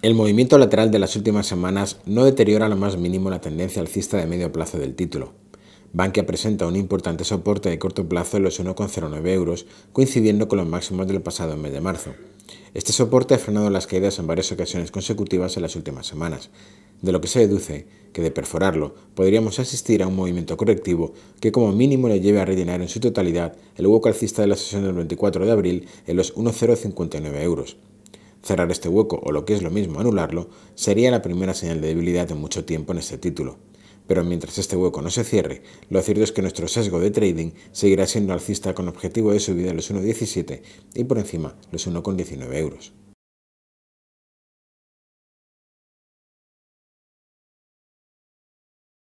El movimiento lateral de las últimas semanas no deteriora lo más mínimo la tendencia alcista de medio plazo del título. Bankia presenta un importante soporte de corto plazo en los 1,09 euros, coincidiendo con los máximos del pasado mes de marzo. Este soporte ha frenado las caídas en varias ocasiones consecutivas en las últimas semanas, de lo que se deduce que de perforarlo podríamos asistir a un movimiento correctivo que como mínimo le lleve a rellenar en su totalidad el hueco alcista de la sesión del 24 de abril en los 1,059 euros. Cerrar este hueco, o lo que es lo mismo, anularlo, sería la primera señal de debilidad de mucho tiempo en este título. Pero mientras este hueco no se cierre, lo cierto es que nuestro sesgo de trading seguirá siendo alcista con objetivo de subida a los 1,17 y por encima los 1,19 euros.